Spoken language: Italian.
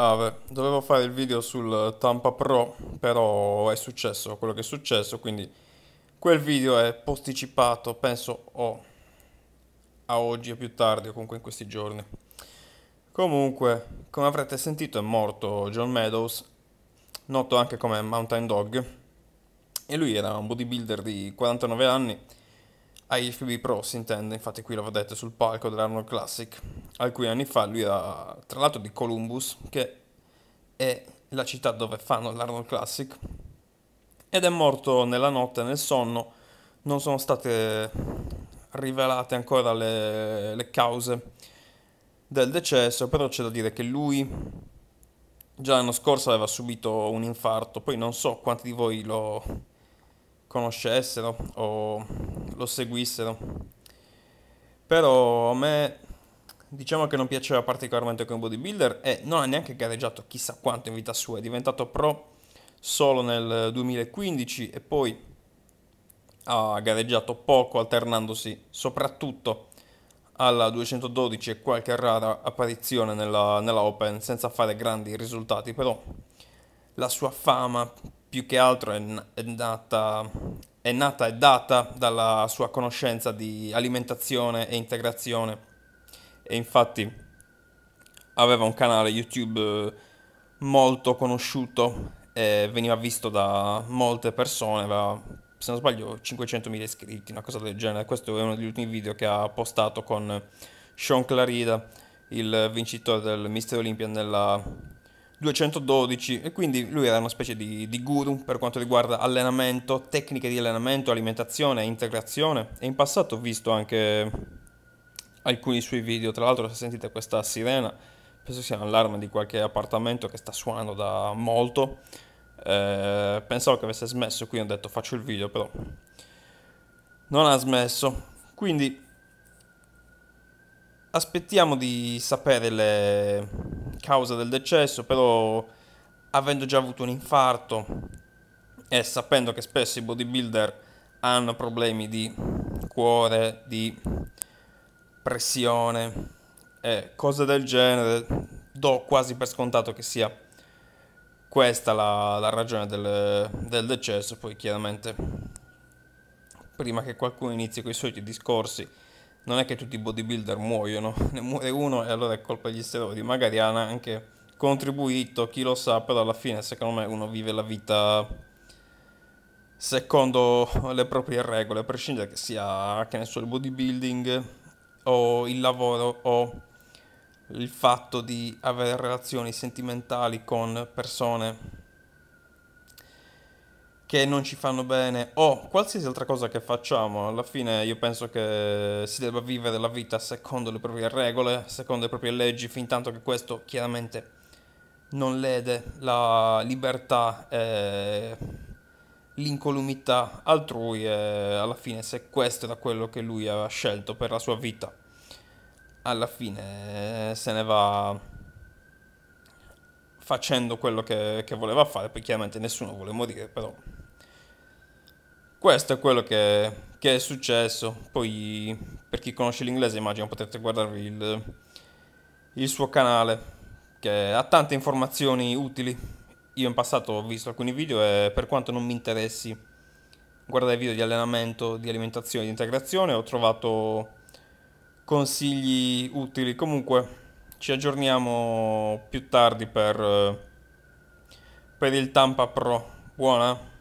Ah, beh, dovevo fare il video sul Tampa Pro, però è successo quello che è successo, quindi quel video è posticipato, penso oh, a oggi o più tardi, o comunque in questi giorni. Comunque, come avrete sentito, è morto John Meadows, noto anche come Mountain Dog, e lui era un bodybuilder di 49 anni ai FB Pro si intende, infatti qui lo vedete sul palco dell'Arnold Classic, alcuni anni fa lui era tra l'altro di Columbus, che è la città dove fanno l'Arnold Classic, ed è morto nella notte, nel sonno, non sono state rivelate ancora le, le cause del decesso, però c'è da dire che lui già l'anno scorso aveva subito un infarto, poi non so quanti di voi lo conoscessero o lo seguissero. Però a me diciamo che non piaceva particolarmente come bodybuilder e non ha neanche gareggiato chissà quanto in vita sua, è diventato pro solo nel 2015 e poi ha gareggiato poco alternandosi soprattutto alla 212 e qualche rara apparizione nella, nella Open senza fare grandi risultati, però la sua fama più che altro è, è nata è nata e data dalla sua conoscenza di alimentazione e integrazione e infatti aveva un canale YouTube eh, molto conosciuto e veniva visto da molte persone, aveva se non sbaglio 500.000 iscritti, una cosa del genere. Questo è uno degli ultimi video che ha postato con Sean Clarida, il vincitore del Mister Olympia nella 212 e quindi lui era una specie di, di, guru per quanto riguarda allenamento, tecniche di allenamento, alimentazione, integrazione e in passato ho visto anche alcuni suoi video, tra l'altro se sentite questa sirena penso sia l'allarme di qualche appartamento che sta suonando da molto, eh, pensavo che avesse smesso quindi ho detto faccio il video però non ha smesso, quindi aspettiamo di sapere le causa del decesso, però avendo già avuto un infarto e sapendo che spesso i bodybuilder hanno problemi di cuore, di pressione e cose del genere, do quasi per scontato che sia questa la, la ragione del, del decesso, poi chiaramente prima che qualcuno inizi con i soliti discorsi non è che tutti i bodybuilder muoiono, ne muore uno e allora è colpa degli steroidi, magari hanno anche contribuito, chi lo sa, però alla fine secondo me uno vive la vita secondo le proprie regole, a prescindere che sia che ne so, il bodybuilding o il lavoro o il fatto di avere relazioni sentimentali con persone che non ci fanno bene o qualsiasi altra cosa che facciamo, alla fine io penso che si debba vivere la vita secondo le proprie regole, secondo le proprie leggi, fin tanto che questo chiaramente non lede la libertà e l'incolumità altrui e alla fine se questo era quello che lui ha scelto per la sua vita, alla fine se ne va facendo quello che, che voleva fare, poi chiaramente nessuno vuole morire, però questo è quello che, che è successo. Poi, per chi conosce l'inglese, immagino potete guardarvi il, il suo canale, che ha tante informazioni utili. Io in passato ho visto alcuni video e per quanto non mi interessi guardare video di allenamento, di alimentazione, di integrazione, ho trovato consigli utili. Comunque ci aggiorniamo più tardi per, per il Tampa Pro. Buona!